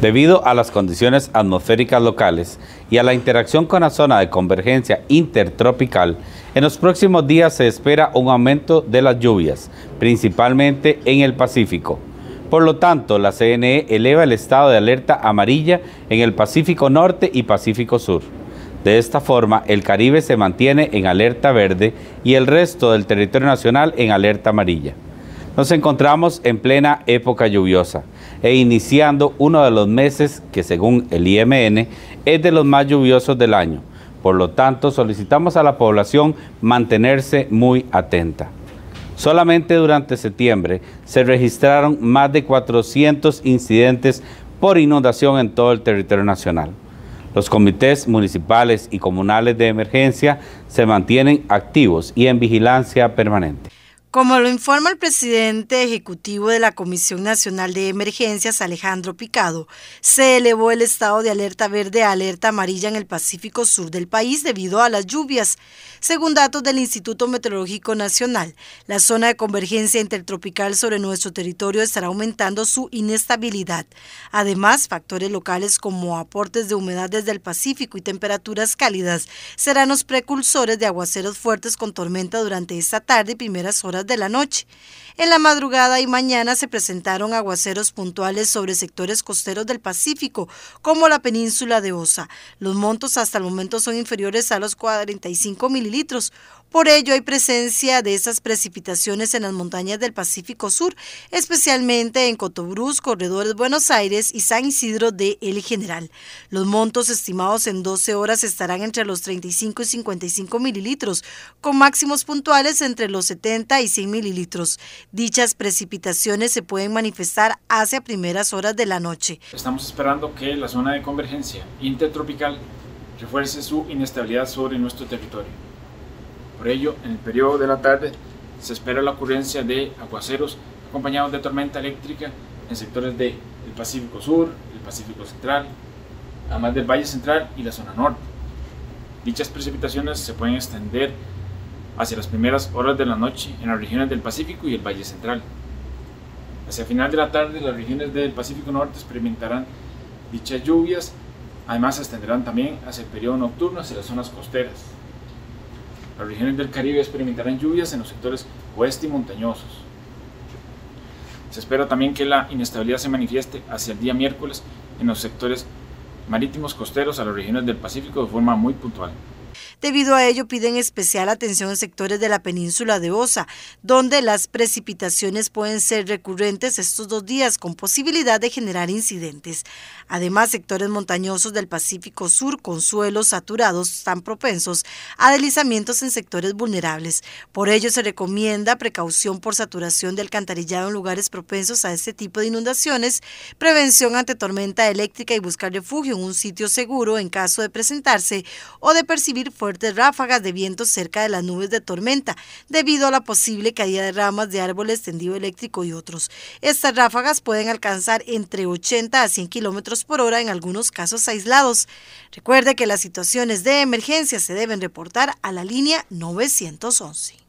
Debido a las condiciones atmosféricas locales y a la interacción con la zona de convergencia intertropical, en los próximos días se espera un aumento de las lluvias, principalmente en el Pacífico. Por lo tanto, la CNE eleva el estado de alerta amarilla en el Pacífico Norte y Pacífico Sur. De esta forma, el Caribe se mantiene en alerta verde y el resto del territorio nacional en alerta amarilla. Nos encontramos en plena época lluviosa e iniciando uno de los meses que según el IMN es de los más lluviosos del año. Por lo tanto, solicitamos a la población mantenerse muy atenta. Solamente durante septiembre se registraron más de 400 incidentes por inundación en todo el territorio nacional. Los comités municipales y comunales de emergencia se mantienen activos y en vigilancia permanente. Como lo informa el presidente ejecutivo de la Comisión Nacional de Emergencias, Alejandro Picado, se elevó el estado de alerta verde a alerta amarilla en el Pacífico Sur del país debido a las lluvias. Según datos del Instituto Meteorológico Nacional, la zona de convergencia intertropical sobre nuestro territorio estará aumentando su inestabilidad. Además, factores locales como aportes de humedad desde el Pacífico y temperaturas cálidas serán los precursores de aguaceros fuertes con tormenta durante esta tarde y primeras horas de la noche. En la madrugada y mañana se presentaron aguaceros puntuales sobre sectores costeros del Pacífico, como la península de Osa. Los montos hasta el momento son inferiores a los 45 mililitros. Por ello hay presencia de esas precipitaciones en las montañas del Pacífico Sur, especialmente en Cotobruz, Corredores Buenos Aires y San Isidro de El General. Los montos estimados en 12 horas estarán entre los 35 y 55 mililitros, con máximos puntuales entre los 70 y 100 mililitros. Dichas precipitaciones se pueden manifestar hacia primeras horas de la noche. Estamos esperando que la zona de convergencia intertropical refuerce su inestabilidad sobre nuestro territorio. Por ello, en el periodo de la tarde se espera la ocurrencia de aguaceros acompañados de tormenta eléctrica en sectores del Pacífico Sur, el Pacífico Central, además del Valle Central y la zona norte. Dichas precipitaciones se pueden extender hacia las primeras horas de la noche en las regiones del Pacífico y el Valle Central. Hacia final de la tarde las regiones del Pacífico Norte experimentarán dichas lluvias, además se extenderán también hacia el periodo nocturno hacia las zonas costeras. Las regiones del Caribe experimentarán lluvias en los sectores oeste y montañosos. Se espera también que la inestabilidad se manifieste hacia el día miércoles en los sectores marítimos costeros a las regiones del Pacífico de forma muy puntual. Debido a ello, piden especial atención en sectores de la península de Osa, donde las precipitaciones pueden ser recurrentes estos dos días con posibilidad de generar incidentes. Además, sectores montañosos del Pacífico Sur con suelos saturados están propensos a deslizamientos en sectores vulnerables. Por ello, se recomienda precaución por saturación del alcantarillado en lugares propensos a este tipo de inundaciones, prevención ante tormenta eléctrica y buscar refugio en un sitio seguro en caso de presentarse o de percibir fuertes ráfagas de viento cerca de las nubes de tormenta, debido a la posible caída de ramas de árboles, tendido eléctrico y otros. Estas ráfagas pueden alcanzar entre 80 a 100 kilómetros por hora en algunos casos aislados. Recuerde que las situaciones de emergencia se deben reportar a la línea 911.